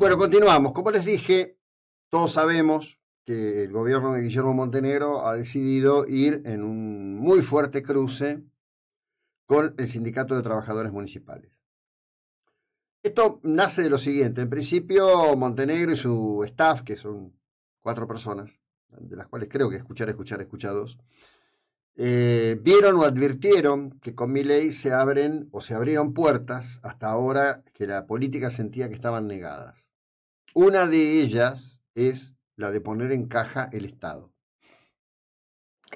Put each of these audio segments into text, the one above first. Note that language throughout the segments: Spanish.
Bueno, continuamos. Como les dije, todos sabemos que el gobierno de Guillermo Montenegro ha decidido ir en un muy fuerte cruce con el Sindicato de Trabajadores Municipales. Esto nace de lo siguiente. En principio, Montenegro y su staff, que son cuatro personas, de las cuales creo que escuchar, escuchar, escuchados, dos, eh, vieron o advirtieron que con mi ley se abren o se abrieron puertas hasta ahora que la política sentía que estaban negadas. Una de ellas es la de poner en caja el Estado.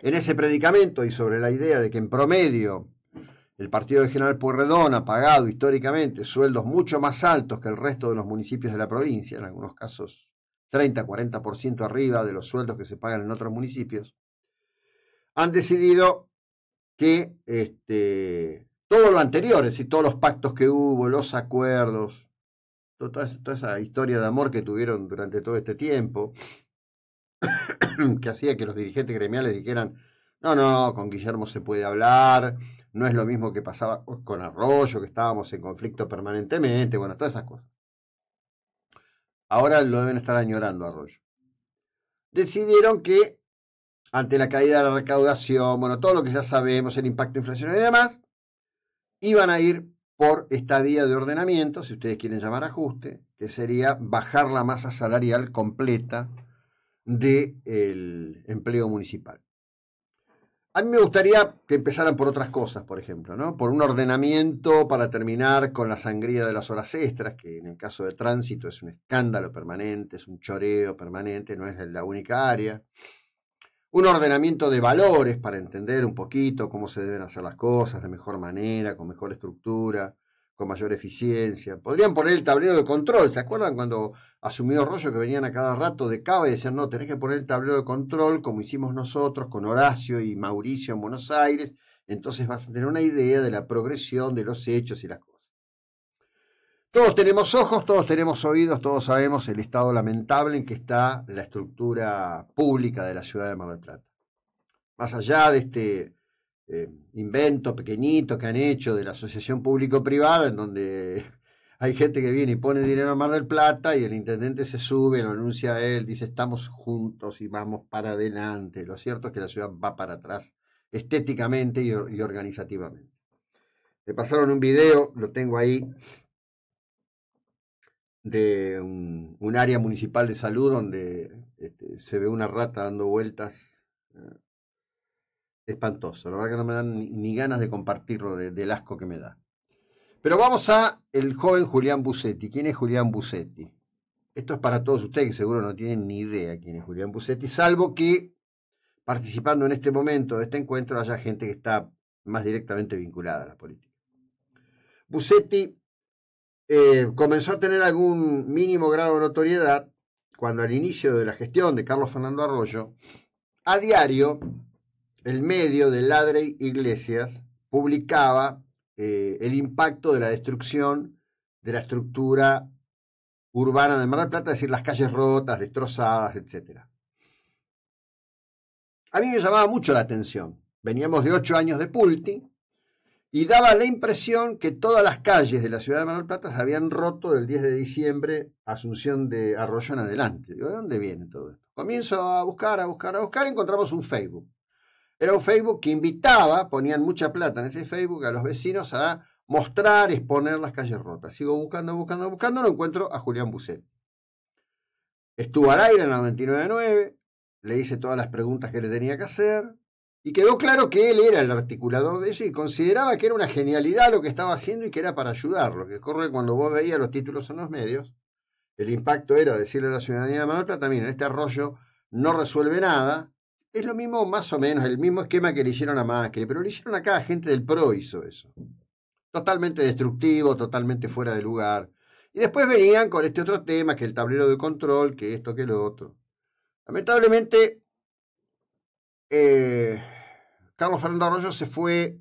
En ese predicamento y sobre la idea de que en promedio el partido de General Pueyrredón ha pagado históricamente sueldos mucho más altos que el resto de los municipios de la provincia, en algunos casos 30-40% arriba de los sueldos que se pagan en otros municipios, han decidido que este, todo lo anterior, es decir, todos los pactos que hubo, los acuerdos, toda, esa historia de amor que tuvieron durante todo este tiempo, que hacía que los dirigentes gremiales dijeran, no, no, con Guillermo se puede hablar, no es lo mismo que pasaba con Arroyo, que estábamos en conflicto permanentemente, bueno, todas esas cosas. Ahora lo deben estar añorando Arroyo. Decidieron que ante la caída de la recaudación, bueno, todo lo que ya sabemos, el impacto inflacionario y demás, iban a ir por esta vía de ordenamiento, si ustedes quieren llamar ajuste, que sería bajar la masa salarial completa del empleo municipal. A mí me gustaría que empezaran por otras cosas, por ejemplo, ¿no? Por un ordenamiento para terminar con la sangría de las horas extras, que en el caso de tránsito es un escándalo permanente, es un choreo permanente, no es la única área un ordenamiento de valores para entender un poquito cómo se deben hacer las cosas de mejor manera, con mejor estructura, con mayor eficiencia. Podrían poner el tablero de control. ¿Se acuerdan cuando asumió Rollo que venían a cada rato de Cava y decían, no, tenés que poner el tablero de control como hicimos nosotros con Horacio y Mauricio en Buenos Aires? Entonces vas a tener una idea de la progresión de los hechos y las cosas. Todos tenemos ojos, todos tenemos oídos, todos sabemos el estado lamentable en que está la estructura pública de la ciudad de Mar del Plata. Más allá de este eh, invento pequeñito que han hecho de la asociación público-privada, en donde hay gente que viene y pone dinero a Mar del Plata y el intendente se sube, lo anuncia a él, dice estamos juntos y vamos para adelante. Lo cierto es que la ciudad va para atrás estéticamente y, y organizativamente. Me pasaron un video, lo tengo ahí, de un, área municipal de salud donde este, se ve una rata dando vueltas. Eh, espantoso. La verdad que no me dan ni, ganas de compartirlo del asco que me da. Pero vamos a el joven Julián Busetti. ¿Quién es Julián Busetti? Esto es para todos ustedes que seguro no tienen ni idea quién es Julián Busetti, salvo que participando en este momento de este encuentro haya gente que está más directamente vinculada a la política. Busetti eh, comenzó a tener algún mínimo grado de notoriedad cuando al inicio de la gestión de Carlos Fernando Arroyo, a diario el medio de Ladre Iglesias publicaba eh, el impacto de la destrucción de la estructura urbana de Mar del Plata, es decir, las calles rotas, destrozadas, etc. A mí me llamaba mucho la atención. Veníamos de ocho años de Pulti, y daba la impresión que todas las calles de la ciudad de Manuel Plata se habían roto del 10 de diciembre, Asunción de Arroyo en adelante. Digo, ¿de dónde viene todo esto? Comienzo a buscar, a buscar, a buscar, y encontramos un Facebook. Era un Facebook que invitaba, ponían mucha plata en ese Facebook, a los vecinos a mostrar, exponer las calles rotas. Sigo buscando, buscando, buscando, no encuentro a Julián Buset Estuvo al aire en la 99.9, le hice todas las preguntas que le tenía que hacer, y quedó claro que él era el articulador de eso y consideraba que era una genialidad lo que estaba haciendo y que era para ayudarlo. Que corre cuando vos veías los títulos en los medios, el impacto era decirle a la ciudadanía de Manotra también, este arroyo no resuelve nada. Es lo mismo, más o menos, el mismo esquema que le hicieron a Macri, pero le hicieron acá cada gente del PRO hizo eso. Totalmente destructivo, totalmente fuera de lugar. Y después venían con este otro tema, que el tablero de control, que esto, que lo otro. Lamentablemente, eh, Carlos Fernando Arroyo se fue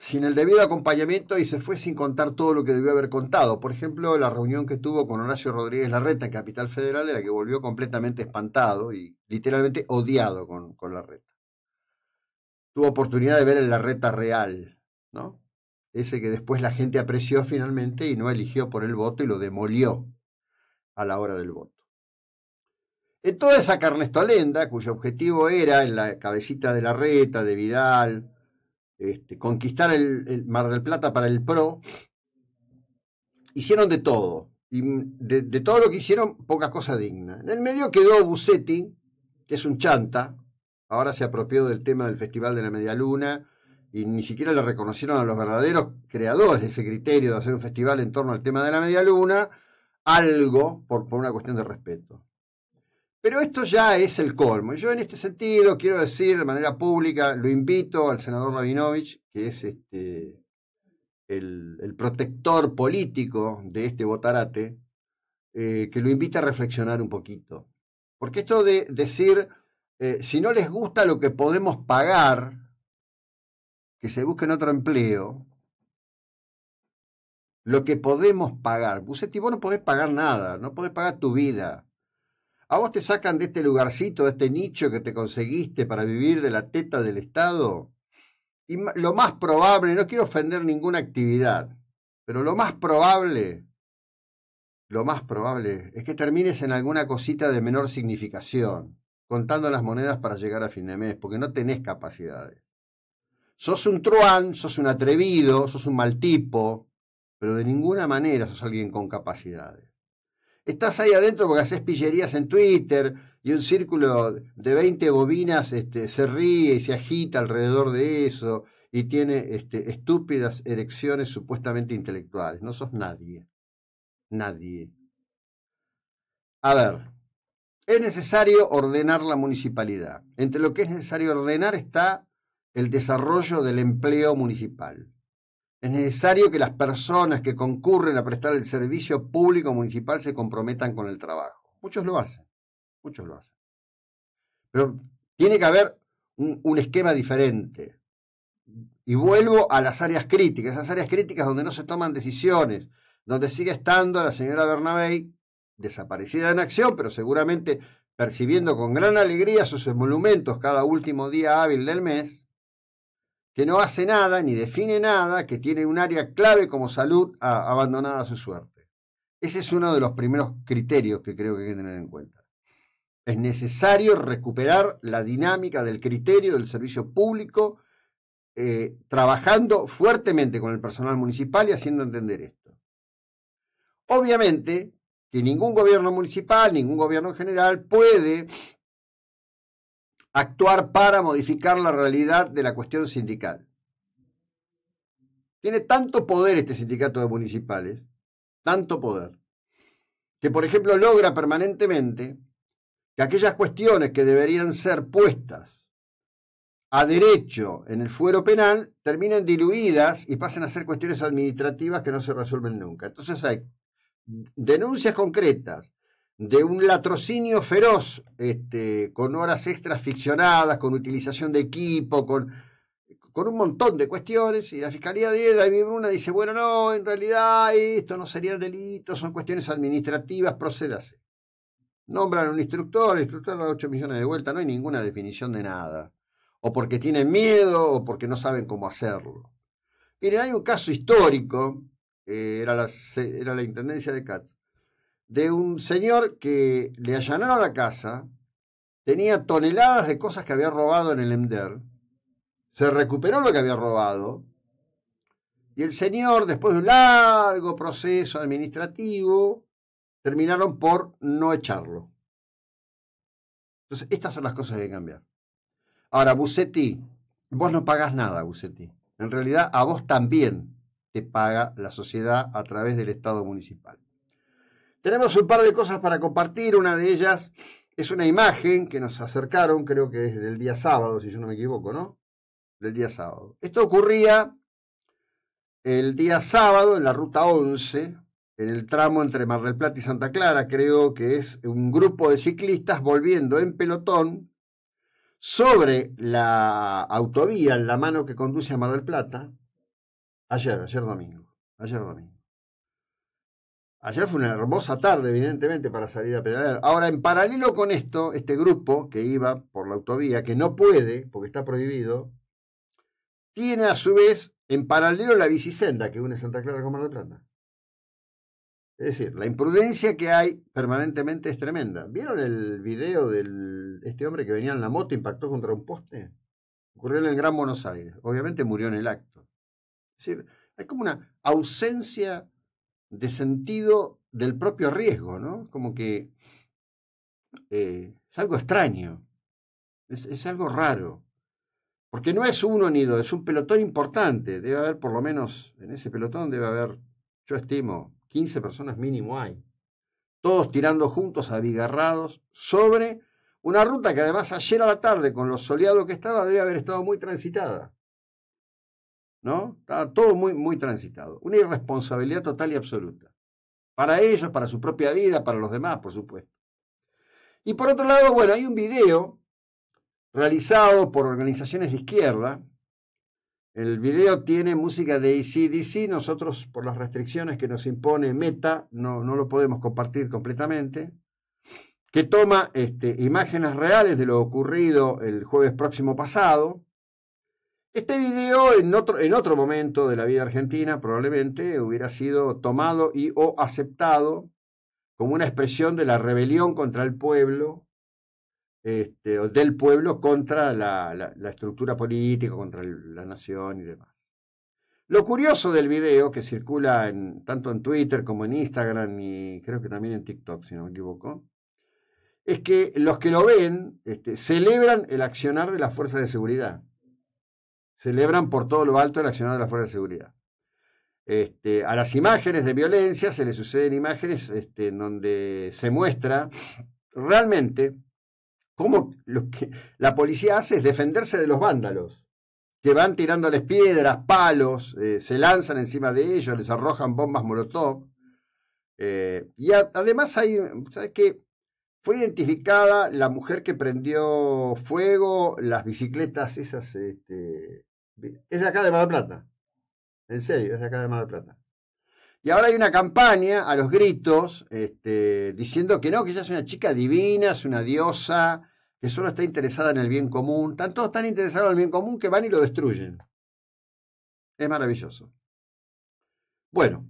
sin el debido acompañamiento y se fue sin contar todo lo que debió haber contado. Por ejemplo, la reunión que tuvo con Horacio Rodríguez Larreta en Capital Federal, era la que volvió completamente espantado y literalmente odiado con, con Larreta. Tuvo oportunidad de ver el Larreta real, ¿no? Ese que después la gente apreció finalmente y no eligió por el voto y lo demolió a la hora del voto. En eh, toda esa carnestolenda cuyo objetivo era, en la cabecita de la reta, de Vidal, este, conquistar el, Mar del Plata para el PRO, hicieron de todo. Y de, todo lo que hicieron, poca cosa digna. En el medio quedó Bucetti, que es un chanta, ahora se apropió del tema del Festival de la Media Luna y ni siquiera le reconocieron a los verdaderos creadores de ese criterio de hacer un festival en torno al tema de la Media Luna, algo por una cuestión de respeto. Pero esto ya es el colmo. Yo en este sentido quiero decir de manera pública, lo invito al senador Rabinovich, que es este, el, protector político de este botarate, eh, que lo invite a reflexionar un poquito. Porque esto de decir, eh, si no les gusta lo que podemos pagar, que se busquen otro empleo, lo que podemos pagar. Busetti, vos no podés pagar nada, no podés pagar tu vida, ¿A vos te sacan de este lugarcito, de este nicho que te conseguiste para vivir de la teta del Estado? Y lo más probable, no quiero ofender ninguna actividad, pero lo más probable, lo más probable es que termines en alguna cosita de menor significación, contando las monedas para llegar a fin de mes, porque no tenés capacidades. Sos un truán, sos un atrevido, sos un mal tipo, pero de ninguna manera sos alguien con capacidades estás ahí adentro porque haces pillerías en Twitter y un círculo de 20 bobinas este, se ríe y se agita alrededor de eso y tiene este, estúpidas erecciones supuestamente intelectuales. No sos nadie. Nadie. A ver, es necesario ordenar la municipalidad. Entre lo que es necesario ordenar está el desarrollo del empleo municipal. Es necesario que las personas que concurren a prestar el servicio público municipal se comprometan con el trabajo. Muchos lo hacen, muchos lo hacen. Pero tiene que haber un, esquema diferente. Y vuelvo a las áreas críticas, esas áreas críticas donde no se toman decisiones, donde sigue estando la señora Bernabé desaparecida en acción, pero seguramente percibiendo con gran alegría sus emolumentos cada último día hábil del mes, que no hace nada ni define nada, que tiene un área clave como salud abandonada a su suerte. Ese es uno de los primeros criterios que creo que hay que tener en cuenta. Es necesario recuperar la dinámica del criterio del servicio público, eh, trabajando fuertemente con el personal municipal y haciendo entender esto. Obviamente que ningún gobierno municipal, ningún gobierno general puede actuar para modificar la realidad de la cuestión sindical. Tiene tanto poder este sindicato de municipales, tanto poder, que por ejemplo logra permanentemente que aquellas cuestiones que deberían ser puestas a derecho en el fuero penal terminen diluidas y pasen a ser cuestiones administrativas que no se resuelven nunca. Entonces hay denuncias concretas de un latrocinio feroz, este, con horas extras ficcionadas, con utilización de equipo, con, un montón de cuestiones, y la Fiscalía de David Bruna dice, bueno, no, en realidad esto no sería delito, son cuestiones administrativas, procédase. Nombran un instructor, el instructor da 8 millones de vuelta, no hay ninguna definición de nada. O porque tienen miedo, o porque no saben cómo hacerlo. Miren, hay un caso histórico, eh, era, la, era la Intendencia de Katz, de un señor que le allanaron la casa, tenía toneladas de cosas que había robado en el EMDER, se recuperó lo que había robado, y el señor, después de un largo proceso administrativo, terminaron por no echarlo. Entonces, estas son las cosas que hay que cambiar. Ahora, Busetti, vos no pagás nada, Busetti. En realidad, a vos también te paga la sociedad a través del Estado municipal. Tenemos un par de cosas para compartir. Una de ellas es una imagen que nos acercaron, creo que es del día sábado, si yo no me equivoco, ¿no? Del día sábado. Esto ocurría el día sábado en la ruta 11, en el tramo entre Mar del Plata y Santa Clara. Creo que es un grupo de ciclistas volviendo en pelotón sobre la autovía, en la mano que conduce a Mar del Plata, ayer, ayer domingo. Ayer domingo. Ayer fue una hermosa tarde, evidentemente, para salir a pedalear. Ahora, en paralelo con esto, este grupo que iba por la autovía, que no puede, porque está prohibido, tiene a su vez en paralelo la bicisenda que une Santa Clara con Mar del Es decir, la imprudencia que hay permanentemente es tremenda. ¿Vieron el video de este hombre que venía en la moto e impactó contra un poste? Ocurrió en el Gran Buenos Aires. Obviamente murió en el acto. Es decir, hay como una ausencia de sentido del propio riesgo, ¿no? Como que eh, es algo extraño, es, es, algo raro, porque no es uno ni dos, es un pelotón importante, debe haber por lo menos, en ese pelotón debe haber, yo estimo, 15 personas mínimo hay, todos tirando juntos, abigarrados, sobre una ruta que además ayer a la tarde, con lo soleado que estaba, debe haber estado muy transitada. ¿no? está todo muy, muy transitado. Una irresponsabilidad total y absoluta. Para ellos, para su propia vida, para los demás, por supuesto. Y por otro lado, bueno, hay un video realizado por organizaciones de izquierda. El video tiene música de ACDC. Nosotros, por las restricciones que nos impone Meta, no, no lo podemos compartir completamente. Que toma este, imágenes reales de lo ocurrido el jueves próximo pasado este video en otro, en otro momento de la vida argentina probablemente hubiera sido tomado y o aceptado como una expresión de la rebelión contra el pueblo, este, o del pueblo contra la, estructura política, contra la nación y demás. Lo curioso del video que circula tanto en Twitter como en Instagram y creo que también en TikTok, si no me equivoco, es que los que lo ven este, celebran el accionar de las fuerzas de seguridad celebran por todo lo alto el accionado de la Fuerza de Seguridad. Este, a las imágenes de violencia se le suceden imágenes este, en donde se muestra realmente cómo lo que la policía hace es defenderse de los vándalos, que van tirándoles piedras, palos, eh, se lanzan encima de ellos, les arrojan bombas molotov. Eh, y además hay, ¿sabes qué? Fue identificada la mujer que prendió fuego las bicicletas esas este, es de acá de Mar del Plata. En serio, es de acá de Mar del Plata. Y ahora hay una campaña a los gritos este, diciendo que no, que ella es una chica divina, es una diosa, que solo está interesada en el bien común. Están todos tan interesados en el bien común que van y lo destruyen. Es maravilloso. Bueno,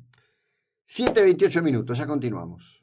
7.28 minutos, ya continuamos.